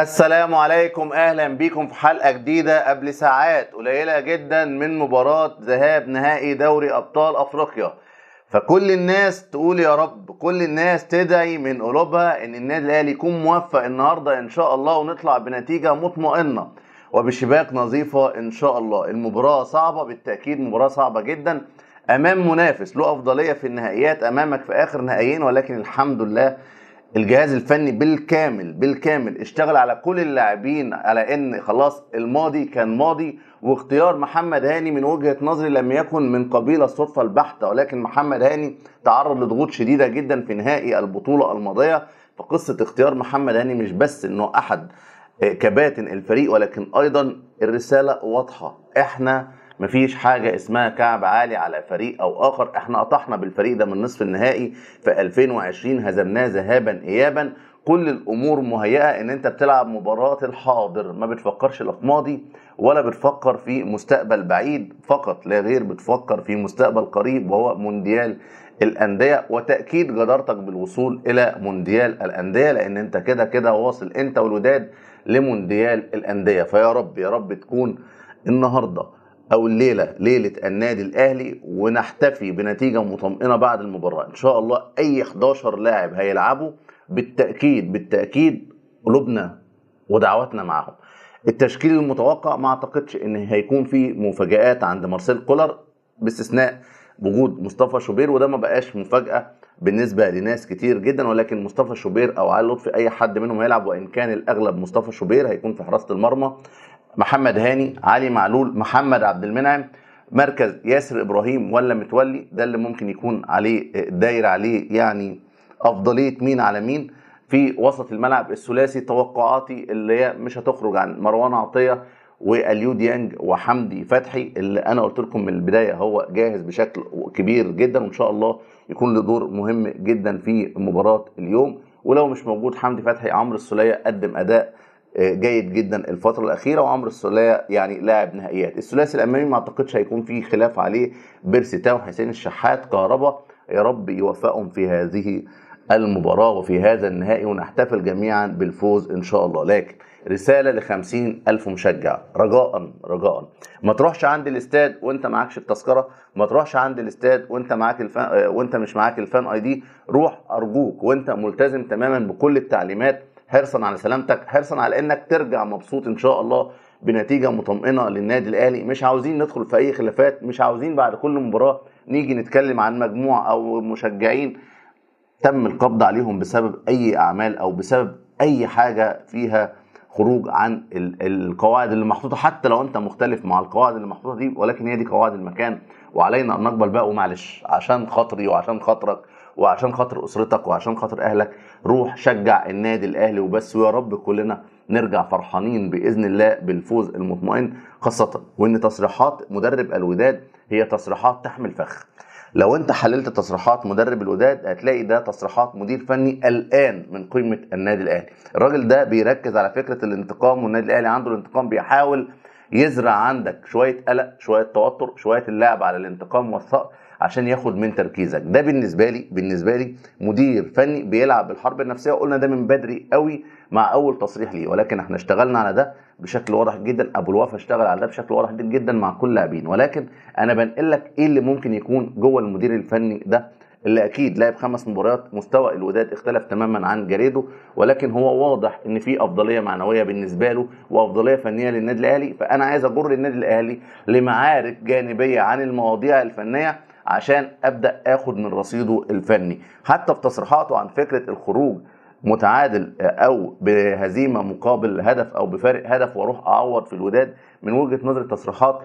السلام عليكم اهلا بيكم في حلقه جديده قبل ساعات قليله جدا من مباراه ذهاب نهائي دوري ابطال افريقيا فكل الناس تقول يا رب كل الناس تدعي من قلوبها ان النادي الاهلي يكون موفق النهارده ان شاء الله ونطلع بنتيجه مطمئنه وبشباك نظيفه ان شاء الله المباراه صعبه بالتاكيد مباراه صعبه جدا امام منافس له افضليه في النهائيات امامك في اخر نهائيين ولكن الحمد لله الجهاز الفني بالكامل بالكامل اشتغل على كل اللاعبين على ان خلاص الماضي كان ماضي واختيار محمد هاني من وجهه نظري لم يكن من قبيل الصدفه البحته ولكن محمد هاني تعرض لضغوط شديده جدا في نهائي البطوله الماضيه فقصه اختيار محمد هاني مش بس انه احد آه، كباتن الفريق ولكن ايضا الرساله واضحه احنا مفيش حاجة اسمها كعب عالي على فريق أو آخر احنا قطحنا بالفريق ده من نصف النهائي في 2020 هزمناه ذهابا إيابا كل الأمور مهيئة إن أنت بتلعب مباراة الحاضر ما بتفكرش لا في ماضي ولا بتفكر في مستقبل بعيد فقط لا غير بتفكر في مستقبل قريب وهو مونديال الأندية وتأكيد جدارتك بالوصول إلى مونديال الأندية لأن أنت كده كده واصل أنت والوداد لمونديال الأندية فيا رب يا رب تكون النهارده او الليله ليله النادي الاهلي ونحتفي بنتيجه مطمئنه بعد المباراه ان شاء الله اي 11 لاعب هيلعبوا بالتاكيد بالتاكيد قلوبنا ودعواتنا معاهم التشكيل المتوقع ما اعتقدش ان هيكون في مفاجات عند مارسيل كولر باستثناء وجود مصطفى شوبير وده ما بقاش مفاجاه بالنسبه لناس كتير جدا ولكن مصطفى شوبير او علي لطفي اي حد منهم هيلعب وان كان الاغلب مصطفى شوبير هيكون في حراسه المرمى محمد هاني علي معلول محمد عبد المنعم مركز ياسر ابراهيم ولا متولي ده اللي ممكن يكون عليه داير عليه يعني افضليه مين على مين في وسط الملعب الثلاثي توقعاتي اللي هي مش هتخرج عن مروان عطيه واليو ديانج وحمدي فتحي اللي انا قلت لكم من البدايه هو جاهز بشكل كبير جدا وان شاء الله يكون له دور مهم جدا في مباراه اليوم ولو مش موجود حمدي فتحي عمرو السوليه قدم اداء آه، جيد جدا الفتره الاخيره وعمرو السلية يعني لاعب نهائيات الثلاثي الامامي ما اعتقدش هيكون فيه خلاف عليه بيرسي تاو حسين الشحات كهربا يا رب يوفقهم في هذه المباراة وفي هذا النهائي ونحتفل جميعا بالفوز إن شاء الله لكن رسالة لخمسين ألف مشجع رجاء رجاء ما تروحش عند الاستاد وانت معكش التذكرة ما تروحش عند الاستاد وانت معاك الفان آه، وانت مش معاك الفان اي دي روح أرجوك وانت ملتزم تماما بكل التعليمات حرصا على سلامتك حرصا على انك ترجع مبسوط ان شاء الله بنتيجه مطمئنه للنادي الاهلي مش عاوزين ندخل في اي خلافات مش عاوزين بعد كل مباراه نيجي نتكلم عن مجموعه او مشجعين تم القبض عليهم بسبب اي اعمال او بسبب اي حاجه فيها خروج عن القواعد اللي محطوطه حتى لو انت مختلف مع القواعد اللي محطوطه دي ولكن هي دي قواعد المكان وعلينا ان نقبل بقى ومعلش عشان خاطري وعشان خاطرك وعشان خاطر اسرتك وعشان خاطر اهلك روح شجع النادي الاهلي وبس ويا رب كلنا نرجع فرحانين باذن الله بالفوز المطمئن خاصه وان تصريحات مدرب الوداد هي تصريحات تحمل فخ لو انت حللت تصريحات مدرب الوداد هتلاقي ده تصريحات مدير فني قلقان من قيمه النادي الاهلي الراجل ده بيركز على فكره الانتقام والنادي الاهلي عنده الانتقام بيحاول يزرع عندك شويه قلق شويه توتر شويه اللعب على الانتقام والثأر عشان ياخد من تركيزك ده بالنسبه لي بالنسبه لي مدير فني بيلعب بالحرب النفسيه وقلنا ده من بدري قوي مع اول تصريح ليه ولكن احنا اشتغلنا على ده بشكل واضح جدا ابو الوفا اشتغل على ده بشكل واضح جدا مع كل لاعبين ولكن انا بنقل لك ايه اللي ممكن يكون جوه المدير الفني ده اللي اكيد لعب خمس مباريات مستوى الوداد اختلف تماما عن جريده ولكن هو واضح ان في افضليه معنويه بالنسبه له وافضليه فنيه للنادي الاهلي فانا عايز اجر النادي الاهلي لمعارك جانبيه عن المواضيع الفنيه عشان ابدا اخد من رصيده الفني حتى في تصريحاته عن فكره الخروج متعادل آه، او بهزيمه مقابل هدف او بفارق هدف واروح اعوض في الوداد من وجهه نظر التصريحات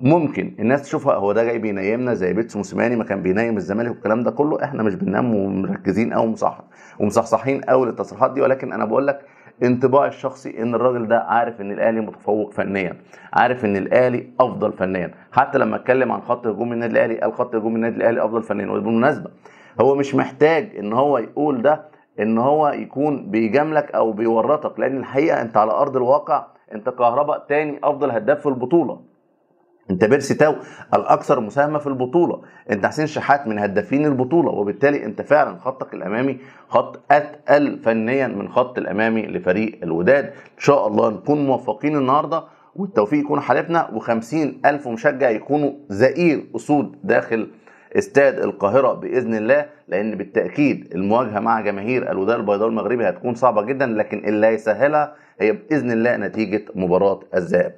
ممكن الناس تشوفها هو ده جاي بينيمنا زي بيتسو موسيماني ما كان بينيم الزمالك والكلام ده كله احنا مش بننام ومركزين او مصحصحين ومصحصحين قوي للتصريحات دي ولكن انا بقول لك انطباع الشخصي ان الراجل ده عارف ان الاهلي متفوق فنيا عارف ان الاهلي افضل فنيا حتى لما اتكلم عن خط هجوم النادي الاهلي قال خط هجوم النادي الاهلي افضل فنيا وبالمناسبه هو مش محتاج ان هو يقول ده ان هو يكون بيجاملك او بيورطك لان الحقيقه انت على ارض الواقع انت كهرباء تاني افضل هداف في البطوله انت بيرسي تاو الاكثر مساهمه في البطوله انت حسين شحات من هدافين البطوله وبالتالي انت فعلا خطك الامامي خط اتقل فنيا من خط الامامي لفريق الوداد ان شاء الله نكون موفقين النهارده والتوفيق يكون حالفنا و الف مشجع يكونوا زئير اسود داخل استاد القاهره باذن الله لان بالتاكيد المواجهه مع جماهير الوداد البيضاء المغربي هتكون صعبه جدا لكن اللي هيسهلها هي باذن الله نتيجه مباراه الذهاب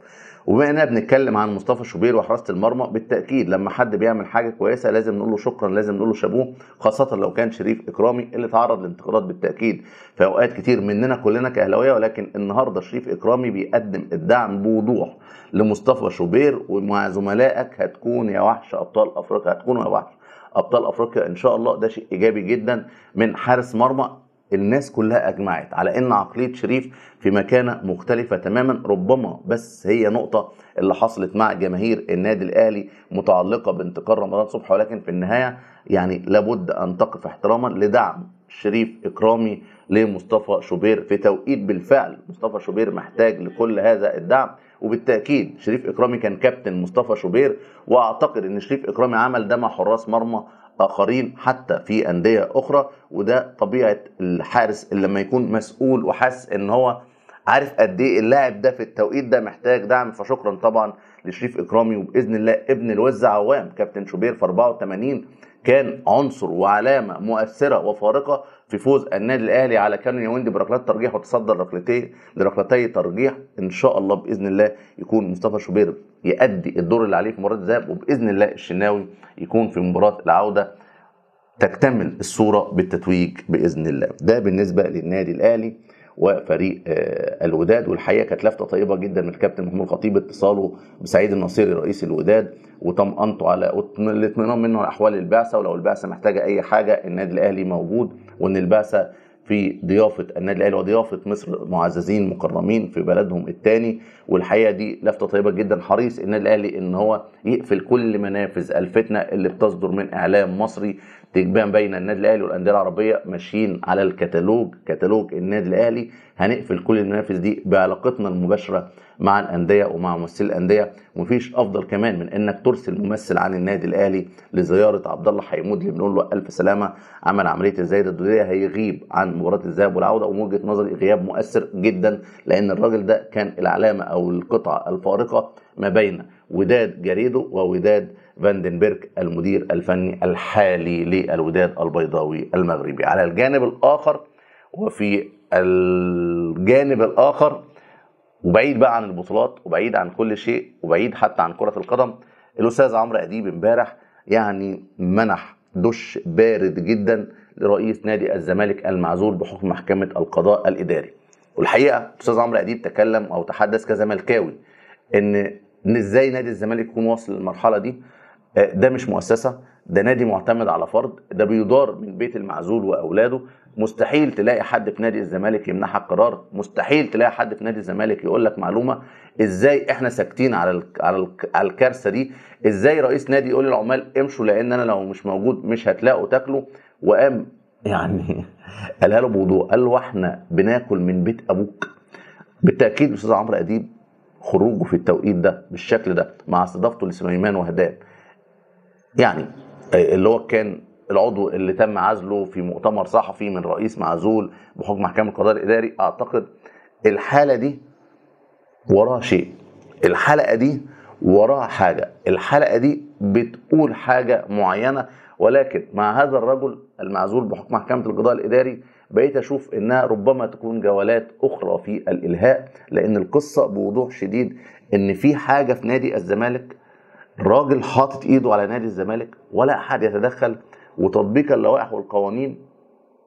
وبما اننا بنتكلم عن مصطفى شوبير وحراسه المرمى بالتاكيد لما حد بيعمل حاجه كويسه لازم نقول له شكرا لازم نقول له شابوه خاصه لو كان شريف اكرامي اللي تعرض لانتقادات بالتاكيد في اوقات كتير مننا كلنا كاهلاويه ولكن النهارده شريف اكرامي بيقدم الدعم بوضوح لمصطفى شوبير ومع زملائك هتكون يا وحش ابطال افريقيا هتكونوا يا وحش ابطال افريقيا ان شاء الله ده شيء ايجابي جدا من حارس مرمى الناس كلها اجمعت على ان عقليه شريف في مكانه مختلفه تماما ربما بس هي نقطه اللي حصلت مع جماهير النادي الاهلي متعلقه بانتقال رمضان صبحي ولكن في النهايه يعني لابد ان تقف احتراما لدعم شريف اكرامي لمصطفى شوبير في توقيت بالفعل مصطفى شوبير محتاج لكل هذا الدعم وبالتاكيد شريف اكرامي كان كابتن مصطفى شوبير واعتقد ان شريف اكرامي عمل ده مع حراس مرمى اخرين حتى في انديه اخرى وده طبيعه الحارس اللي لما يكون مسؤول وحاسس ان هو عارف قد ايه اللاعب ده في التوقيت ده محتاج دعم فشكرا طبعا لشريف اكرامي وباذن الله ابن الوز عوام كابتن شوبير في 84 كان عنصر وعلامه مؤثره وفارقه في فوز النادي الاهلي على كانون يوندي بركلات ترجيح وتصدر ركلتين لركلتي ترجيح ان شاء الله باذن الله يكون مصطفى شوبير يأدي الدور اللي عليه في مباراه الذهاب وباذن الله الشناوي يكون في مباراه العوده تكتمل الصوره بالتتويج باذن الله ده بالنسبه للنادي الاهلي وفريق آه، الوداد والحقيقه كانت لافته طيبه جدا من الكابتن محمود الخطيب اتصاله بسعيد النصيري رئيس الوداد وطمأنته على الاطمئنان منه على احوال البعثه ولو البعثه محتاجه اي حاجه النادي الاهلي موجود وان البعثه في ضيافه النادي الاهلي وضيافه مصر معززين مكرمين في بلدهم الثاني والحقيقه دي لفته طيبه جدا حريص النادي الاهلي ان هو يقفل كل منافذ الفتنه اللي بتصدر من اعلام مصري تجبان بين النادي الاهلي والانديه العربيه ماشيين على الكتالوج كتالوج النادي الاهلي هنقفل كل المنافس دي بعلاقتنا المباشره مع الانديه ومع ممثلي الانديه ومفيش افضل كمان من انك ترسل ممثل عن النادي الاهلي لزياره عبد الله حيمود اللي بنقول له الف سلامه عمل عمليه الزايده الدوديه هيغيب عن مباراه الذهاب والعوده ومن وجهه نظري غياب مؤثر جدا لان الراجل ده كان العلامه او القطعه الفارقه ما بين وداد جاريدو ووداد فاندنبرك المدير الفني الحالي للوداد البيضاوي المغربي على الجانب الآخر وفي الجانب الآخر وبعيد بقى عن البطولات وبعيد عن كل شيء وبعيد حتى عن كرة القدم الأستاذ عمرو أديب امبارح يعني منح دش بارد جدا لرئيس نادي الزمالك المعزول بحكم محكمة القضاء الإداري والحقيقة الأستاذ عمرو أديب تكلم أو تحدث كزملكاوي إن ان ازاي نادي الزمالك يكون واصل للمرحله دي آه، ده مش مؤسسه ده نادي معتمد على فرد ده بيدار من بيت المعزول واولاده مستحيل تلاقي حد في نادي الزمالك يمنحك قرار مستحيل تلاقي حد في نادي الزمالك يقول لك معلومه ازاي احنا ساكتين على على, على الكارثه دي ازاي رئيس نادي يقول للعمال امشوا لان انا لو مش موجود مش هتلاقوا تاكلوا وقام يعني قالها له بوضوح قال له احنا بناكل من بيت ابوك بالتاكيد استاذ عمرو اديب خروجه في التوقيت ده بالشكل ده مع استضافته لسليمان وهدان يعني آه، اللي هو كان العضو اللي تم عزله في مؤتمر صحفي من رئيس معزول بحكم محكمه القضاء الاداري اعتقد الحاله دي وراها شيء الحلقه دي وراها حاجه الحلقه دي بتقول حاجه معينه ولكن مع هذا الرجل المعزول بحكم محكمه القضاء الاداري بقيت اشوف انها ربما تكون جولات اخرى في الالهاء لان القصه بوضوح شديد ان في حاجه في نادي الزمالك راجل حاطط ايده على نادي الزمالك ولا احد يتدخل وتطبيق اللوائح والقوانين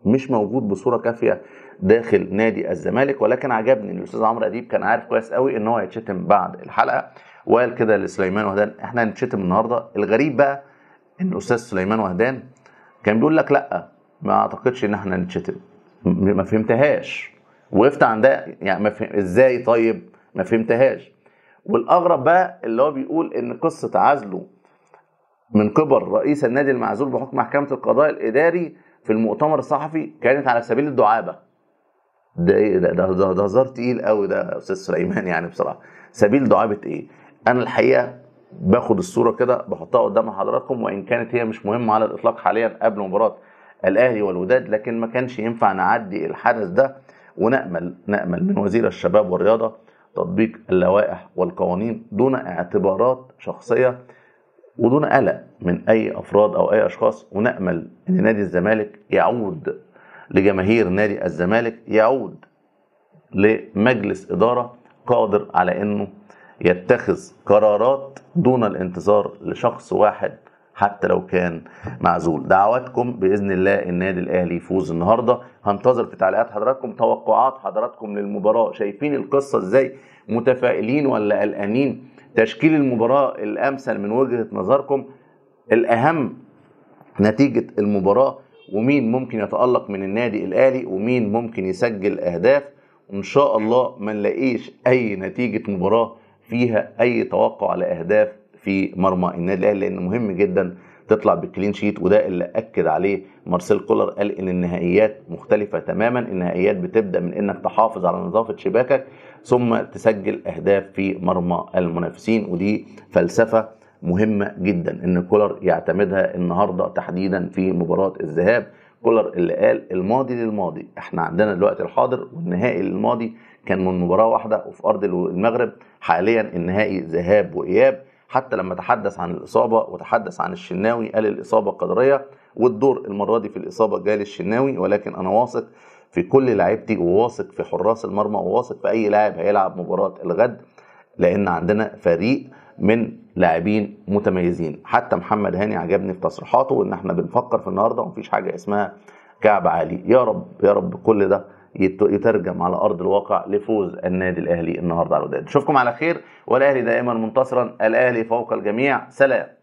مش موجود بصوره كافيه داخل نادي الزمالك ولكن عجبني ان الاستاذ عمرو اديب كان عارف كويس قوي ان هو هيتشتم بعد الحلقه وقال كده لسليمان وهدان احنا هنتشتم النهارده الغريب بقى ان الاستاذ سليمان وهدان كان بيقول لك لا ما اعتقدش ان احنا نتشتم ما فهمتهاش وقفت عندها يعني ما فهم... ازاي طيب ما فهمتهاش والاغرب بقى اللي هو بيقول ان قصه عزله من قبل رئيس النادي المعزول بحكم محكمه القضاء الاداري في المؤتمر الصحفي كانت على سبيل الدعابه ده ايه ده ده ده, ده هزار تقيل قوي ده استاذ سليمان يعني بصراحه سبيل دعابه ايه انا الحقيقه باخد الصوره كده بحطها قدام حضراتكم وان كانت هي مش مهمه على الاطلاق حاليا قبل مباراه الاهلي والوداد لكن ما كانش ينفع نعدي الحدث ده ونامل نامل من وزير الشباب والرياضه تطبيق اللوائح والقوانين دون اعتبارات شخصيه ودون قلق من اي افراد او اي اشخاص ونامل ان نادي الزمالك يعود لجماهير نادي الزمالك يعود لمجلس اداره قادر على انه يتخذ قرارات دون الانتظار لشخص واحد حتى لو كان معزول دعواتكم باذن الله النادي الاهلي يفوز النهارده هنتظر في تعليقات حضراتكم توقعات حضراتكم للمباراه شايفين القصه ازاي متفائلين ولا قلقانين تشكيل المباراه الامثل من وجهه نظركم الاهم نتيجه المباراه ومين ممكن يتالق من النادي الاهلي ومين ممكن يسجل اهداف وان شاء الله ما نلاقيش اي نتيجه مباراه فيها اي توقع لاهداف في مرمى النادي الاهلي لان مهم جدا تطلع بكلين شيت وده اللي اكد عليه مارسيل كولر قال ان النهائيات مختلفه تماما النهائيات بتبدا من انك تحافظ على نظافه شباكك ثم تسجل اهداف في مرمى المنافسين ودي فلسفه مهمه جدا ان كولر يعتمدها النهارده تحديدا في مباراه الذهاب كولر اللي قال الماضي للماضي احنا عندنا دلوقتي الحاضر والنهائي للماضي كان من مباراه واحده وفي ارض المغرب حاليا النهائي ذهاب واياب حتى لما تحدث عن الإصابة وتحدث عن الشناوي قال الإصابة قدرية والدور المرة دي في الإصابة جاء للشناوي ولكن أنا واثق في كل لعيبتي وواثق في حراس المرمى وواثق في أي لاعب هيلعب مباراة الغد لأن عندنا فريق من لاعبين متميزين حتى محمد هاني عجبني في تصريحاته ان احنا بنفكر في النهارده ومفيش حاجه اسمها كعب عالي يا رب يا رب كل ده يترجم على ارض الواقع لفوز النادي الاهلي النهارده على الوداد اشوفكم على خير والاهلي دائما منتصرا الاهلي فوق الجميع سلام